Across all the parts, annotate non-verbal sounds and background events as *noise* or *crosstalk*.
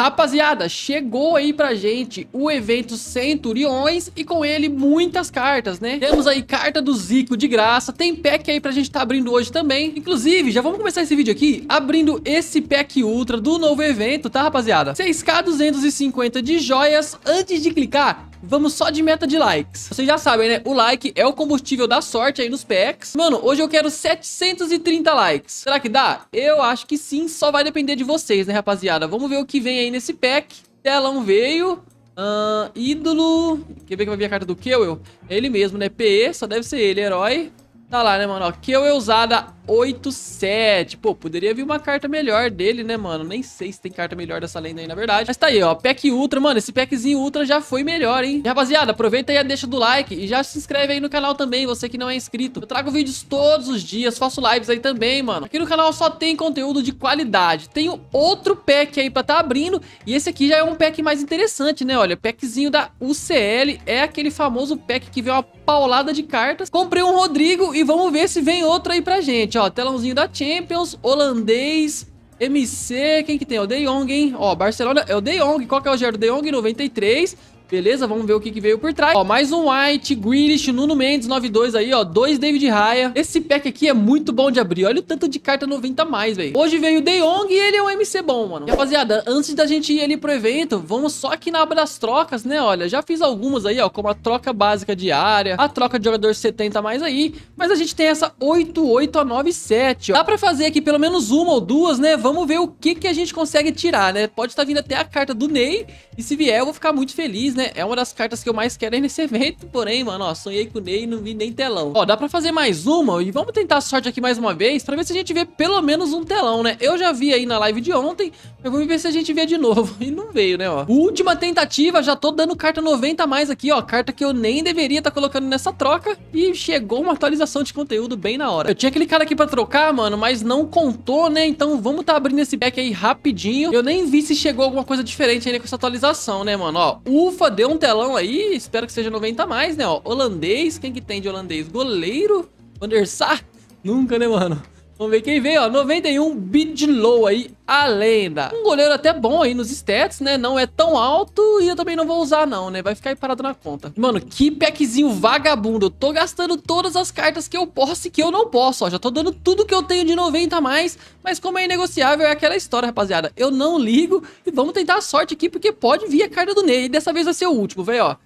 Rapaziada, chegou aí pra gente o evento Centuriões e com ele muitas cartas, né? Temos aí carta do Zico de graça, tem pack aí pra gente tá abrindo hoje também. Inclusive, já vamos começar esse vídeo aqui abrindo esse pack Ultra do novo evento, tá rapaziada? 6k 250 de joias. Antes de clicar, Vamos só de meta de likes. Vocês já sabem, né? O like é o combustível da sorte aí nos packs, Mano, hoje eu quero 730 likes. Será que dá? Eu acho que sim, só vai depender de vocês, né, rapaziada? Vamos ver o que vem aí nesse pack. Telão veio. Uh, ídolo. Quer ver que vai vir a carta do Kewell? É ele mesmo, né? PE, só deve ser ele, herói. Tá lá, né, mano? Ó, que eu é usada 8-7. Pô, poderia vir uma carta melhor dele, né, mano? Nem sei se tem carta melhor dessa lenda aí, na verdade. Mas tá aí, ó. Pack Ultra, mano. Esse packzinho Ultra já foi melhor, hein? E, rapaziada, aproveita aí, deixa do like e já se inscreve aí no canal também, você que não é inscrito. Eu trago vídeos todos os dias, faço lives aí também, mano. Aqui no canal só tem conteúdo de qualidade. Tenho outro pack aí pra tá abrindo e esse aqui já é um pack mais interessante, né? Olha, packzinho da UCL é aquele famoso pack que vem uma paulada de cartas. Comprei um Rodrigo e e vamos ver se vem outra aí pra gente, ó. Telãozinho da Champions, holandês, MC, quem que tem? O De Jong, hein? Ó, Barcelona, é o De Jong, qual que é o Gero? De Jong, 93. Beleza, vamos ver o que, que veio por trás. Ó, mais um White, Greenish, Nuno Mendes, 9-2 aí, ó. Dois David Raya. Esse pack aqui é muito bom de abrir. Olha o tanto de carta 90 mais, velho. Hoje veio o Dayong e ele é um MC bom, mano. Rapaziada, antes da gente ir ali pro evento, vamos só aqui na aba das trocas, né? Olha, já fiz algumas aí, ó, como a troca básica diária, a troca de jogador 70 mais aí. Mas a gente tem essa 88 a 97, ó. Dá pra fazer aqui pelo menos uma ou duas, né? Vamos ver o que, que a gente consegue tirar, né? Pode estar tá vindo até a carta do Ney. E se vier, eu vou ficar muito feliz, né? né? É uma das cartas que eu mais quero nesse *laughs* evento. Porém, mano, ó, sonhei com o Ney e não vi nem telão. Ó, dá pra fazer mais uma e vamos tentar a sorte aqui mais uma vez pra ver se a gente vê pelo menos um telão, né? Eu já vi aí na live de ontem, mas vamos ver se a gente vê de novo. *laughs* E não veio, né, ó. Última tentativa, já tô dando carta 90 a mais aqui, ó. Carta que eu nem deveria estar tá colocando nessa troca. E chegou uma atualização de conteúdo bem na hora. Eu tinha clicado aqui pra trocar, mano, mas não contou, né? Então vamos tá abrindo esse back aí rapidinho. Eu nem vi se chegou alguma coisa diferente ainda com essa atualização, né, mano? Ó, ufa, deu um telão aí, espero que seja 90 a mais, né? Ó, holandês, quem que tem de holandês? Goleiro? Van der Sar? Nunca, né, mano? Vamos ver quem vem, ó. 91, Bidlow aí, a lenda. Um goleiro até bom aí nos stats, né? Não é tão alto e eu também não vou usar não, né? Vai ficar aí parado na conta. Mano, que packzinho vagabundo. Eu tô gastando todas as cartas que eu posso e que eu não posso, ó. Já tô dando tudo que eu tenho de 90 a mais, mas como é inegociável é aquela história, rapaziada. Eu não ligo e vamos tentar a sorte aqui porque pode vir a carta do Ney. E dessa vez vai ser o último, velho, ó.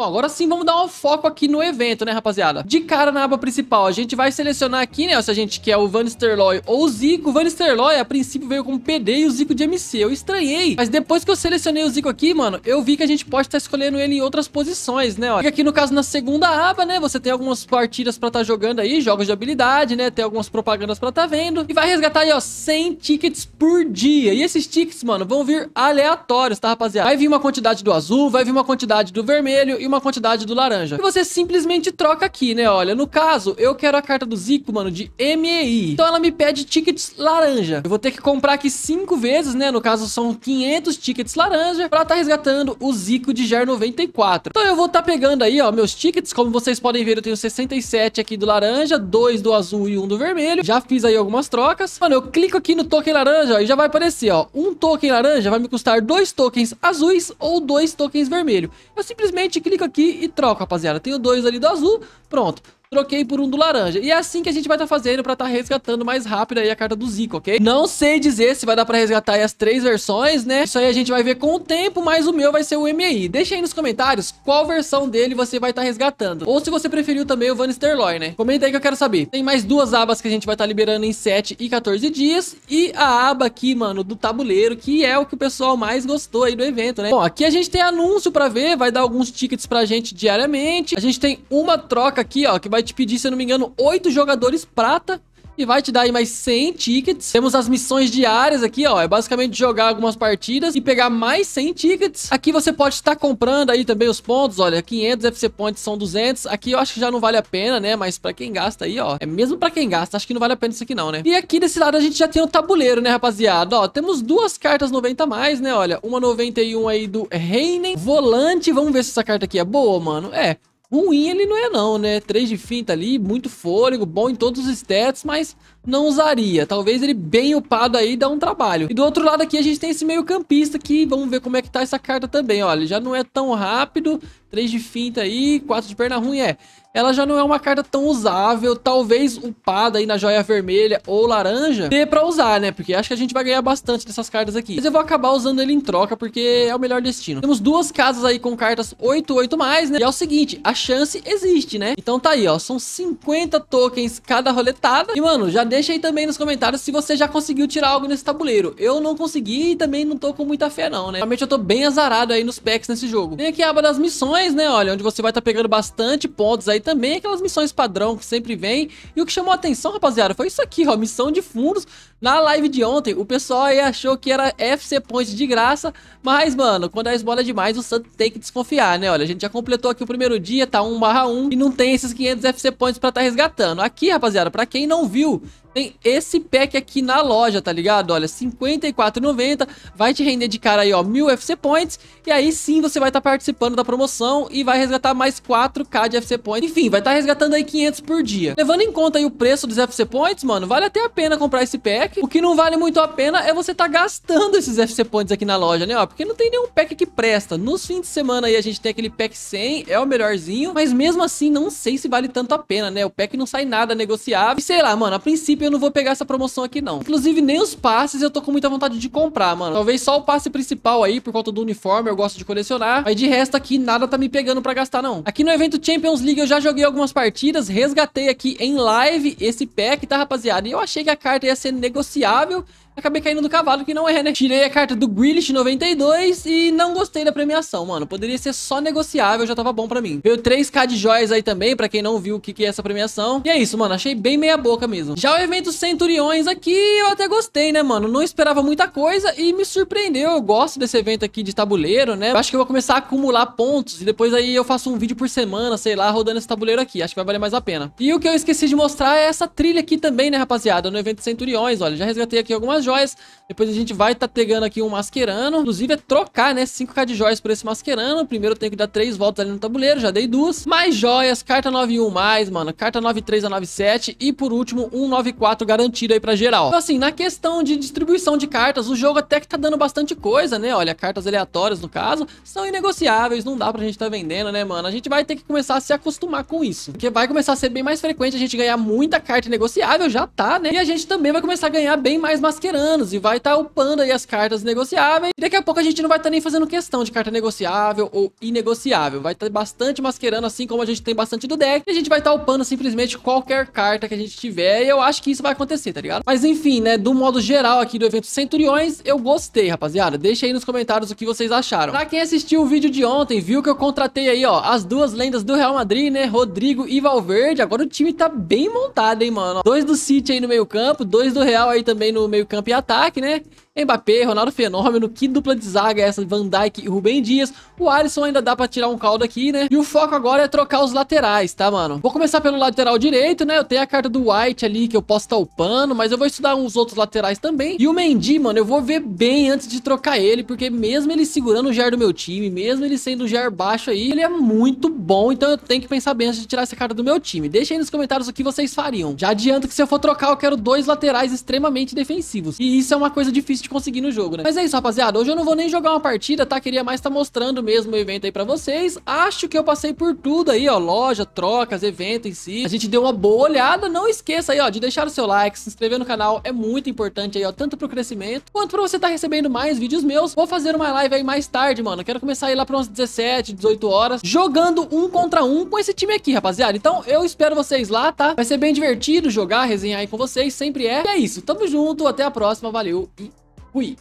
Bom, agora sim vamos dar um foco aqui no evento, né, rapaziada? De cara na aba principal, a gente vai selecionar aqui, né, se a gente quer o Van Sterloy ou o Zico. O Van Sterloy, a princípio, veio como PD e o Zico de MC. Eu estranhei, mas depois que eu selecionei o Zico aqui, mano, eu vi que a gente pode estar tá escolhendo ele em outras posições, né, ó. E aqui, no caso, na segunda aba, né, você tem algumas partidas pra estar tá jogando aí, jogos de habilidade, né, tem algumas propagandas pra estar tá vendo. E vai resgatar aí, ó, 100 tickets por dia. E esses tickets, mano, vão vir aleatórios, tá, rapaziada? Vai vir uma quantidade do azul, vai vir uma quantidade do vermelho e uma quantidade do laranja. E você simplesmente troca aqui, né? Olha, no caso, eu quero a carta do Zico, mano, de MEI. Então ela me pede tickets laranja. Eu vou ter que comprar aqui cinco vezes, né? No caso, são 500 tickets laranja pra tá resgatando o Zico de GER 94. Então eu vou tá pegando aí, ó, meus tickets. Como vocês podem ver, eu tenho 67 aqui do laranja, dois do azul e um do vermelho. Já fiz aí algumas trocas. Mano, eu clico aqui no token laranja, ó, e já vai aparecer, ó. Um token laranja vai me custar dois tokens azuis ou dois tokens vermelhos. Eu simplesmente clico Clica aqui e troca, rapaziada. Tenho dois ali do azul. Pronto troquei por um do laranja. E é assim que a gente vai estar tá fazendo para estar tá resgatando mais rápido aí a carta do Zico, ok? Não sei dizer se vai dar para resgatar as três versões, né? Isso aí a gente vai ver com o tempo, mas o meu vai ser o MI. Deixa aí nos comentários qual versão dele você vai estar tá resgatando. Ou se você preferiu também o Van Sterloy, né? Comenta aí que eu quero saber. Tem mais duas abas que a gente vai estar tá liberando em 7 e 14 dias. E a aba aqui, mano, do tabuleiro, que é o que o pessoal mais gostou aí do evento, né? Bom, aqui a gente tem anúncio para ver, vai dar alguns tickets pra gente diariamente. A gente tem uma troca aqui, ó, que vai vai te pedir, se eu não me engano, 8 jogadores prata e vai te dar aí mais 100 tickets. Temos as missões diárias aqui, ó. É basicamente jogar algumas partidas e pegar mais 100 tickets. Aqui você pode estar comprando aí também os pontos, olha. 500 FC Points são 200. Aqui eu acho que já não vale a pena, né? Mas pra quem gasta aí, ó. É mesmo pra quem gasta. Acho que não vale a pena isso aqui não, né? E aqui desse lado a gente já tem o tabuleiro, né, rapaziada? Ó, temos duas cartas 90 a mais, né? Olha, uma 91 aí do Reinen. Volante. Vamos ver se essa carta aqui é boa, mano. É, Ruim ele não é não, né? três de finta ali, muito fôlego, bom em todos os stats, mas não usaria. Talvez ele bem upado aí dá um trabalho. E do outro lado aqui a gente tem esse meio campista que vamos ver como é que tá essa carta também. Olha, já não é tão rápido, 3 de finta aí, 4 de perna ruim, é. Ela já não é uma carta tão usável, talvez upada aí na joia vermelha ou laranja, dê pra usar, né? Porque acho que a gente vai ganhar bastante dessas cartas aqui. Mas eu vou acabar usando ele em troca, porque é o melhor destino. Temos duas casas aí com cartas 8, 8 mais, né? E é o seguinte, a chance existe, né? Então tá aí, ó, são 50 tokens cada roletada. E, mano, já deixa aí também nos comentários se você já conseguiu tirar algo nesse tabuleiro. Eu não consegui e também não tô com muita fé não, né? Realmente eu tô bem azarado aí nos packs nesse jogo. Tem aqui a aba das missões, né? Olha, onde você vai estar tá pegando bastante pontos aí também. Aquelas missões padrão que sempre vem. E o que chamou a atenção, rapaziada, foi isso aqui, ó. Missão de fundos. Na live de ontem, o pessoal aí achou que era FC Point de graça. Mas, mano, quando a esbola é demais, o Santos tem que desconfiar, né? Olha, a gente já completou aqui o primeiro dia, tá 1 barra 1. E não tem esses 500 FC Points pra tá resgatando. Aqui, rapaziada, pra quem não viu, tem esse pack aqui na loja, tá ligado? Olha, 54,90 vai te render de cara aí, ó, 1000 FC Points e aí sim você vai estar tá participando da promoção e vai resgatar mais 4k de FC Points. Enfim, vai estar tá resgatando aí 500 por dia. Levando em conta aí o preço dos FC Points, mano, vale até a pena comprar esse pack. O que não vale muito a pena é você tá gastando esses FC Points aqui na loja, né, ó, porque não tem nenhum pack que presta. Nos fins de semana aí a gente tem aquele pack 100, é o melhorzinho, mas mesmo assim não sei se vale tanto a pena, né? O pack não sai nada negociável. E sei lá, mano, a princípio eu não vou pegar essa promoção aqui, não. Inclusive, nem os passes eu tô com muita vontade de comprar, mano. Talvez só o passe principal aí, por conta do uniforme, eu gosto de colecionar. Mas de resto aqui, nada tá me pegando pra gastar, não. Aqui no evento Champions League, eu já joguei algumas partidas, resgatei aqui em live esse pack, tá, rapaziada? E eu achei que a carta ia ser negociável, acabei caindo do cavalo, que não é, né? Tirei a carta do Grealish 92 e não gostei da premiação, mano. Poderia ser só negociável, já tava bom pra mim. Veio 3k de joias aí também, pra quem não viu o que, que é essa premiação. E é isso, mano, achei bem meia boca mesmo. Já o evento Centuriões aqui, eu até gostei, né, mano? Não esperava muita coisa e me surpreendeu. Eu gosto desse evento aqui de tabuleiro, né? Eu acho que eu vou começar a acumular pontos e depois aí eu faço um vídeo por semana, sei lá, rodando esse tabuleiro aqui. Acho que vai valer mais a pena. E o que eu esqueci de mostrar é essa trilha aqui também, né, rapaziada? No evento Centuriões, olha, já resgatei aqui algumas as joias. Depois a gente vai estar tá pegando aqui um mascherano. Inclusive é trocar, né? 5k de joias por esse mascherano. Primeiro eu tenho que dar 3 voltas ali no tabuleiro. Já dei duas. Mais joias, carta 9-1 mais, mano. Carta 9-3 a 9-7. E por último, 1-9-4 garantido aí pra geral. Então assim, na questão de distribuição de cartas, o jogo até que tá dando bastante coisa, né? Olha, cartas aleatórias no caso, são inegociáveis. Não dá pra gente tá vendendo, né, mano? A gente vai ter que começar a se acostumar com isso. Porque vai começar a ser bem mais frequente a gente ganhar muita carta negociável, já tá, né? E a gente também vai começar a ganhar bem mais mascherano veteranos e vai estar tá upando aí as cartas negociáveis. E daqui a pouco a gente não vai estar tá nem fazendo questão de carta negociável ou inegociável. Vai estar tá bastante masquerando, assim como a gente tem bastante do deck. E a gente vai estar tá upando simplesmente qualquer carta que a gente tiver. E eu acho que isso vai acontecer, tá ligado? Mas enfim, né? Do modo geral aqui do evento Centuriões, eu gostei, rapaziada. Deixa aí nos comentários o que vocês acharam. Pra quem assistiu o vídeo de ontem, viu que eu contratei aí, ó, as duas lendas do Real Madrid, né? Rodrigo e Valverde. Agora o time tá bem montado, hein, mano? Dois do City aí no meio campo, dois do Real aí também no meio campo campo e ataque, né? Mbappé, Ronaldo Fenômeno, que dupla de zaga é essa? Van Dijk e Rubem Dias. O Alisson ainda dá pra tirar um caldo aqui, né? E o foco agora é trocar os laterais, tá, mano? Vou começar pelo lateral direito, né? Eu tenho a carta do White ali, que eu posso estar upando, mas eu vou estudar uns outros laterais também. E o Mendy, mano, eu vou ver bem antes de trocar ele, porque mesmo ele segurando o ger do meu time, mesmo ele sendo um ger baixo aí, ele é muito bom, então eu tenho que pensar bem antes de tirar essa carta do meu time. Deixa aí nos comentários o que vocês fariam. Já adianto que se eu for trocar, eu quero dois laterais extremamente defensivos. E isso é uma coisa difícil de conseguir no jogo, né? Mas é isso, rapaziada. Hoje eu não vou nem jogar uma partida, tá? Queria mais estar tá mostrando mesmo o evento aí pra vocês. Acho que eu passei por tudo aí, ó. Loja, trocas, evento em si. A gente deu uma boa olhada. Não esqueça aí, ó, de deixar o seu like, se inscrever no canal. É muito importante aí, ó. Tanto pro crescimento, quanto pra você estar tá recebendo mais vídeos meus. Vou fazer uma live aí mais tarde, mano. Quero começar aí lá pra umas 17, 18 horas. Jogando um contra um com esse time aqui, rapaziada. Então eu espero vocês lá, tá? Vai ser bem divertido jogar, resenhar aí com vocês. Sempre é. E é isso. Tamo junto. Até a próxima. Valeu e 贵。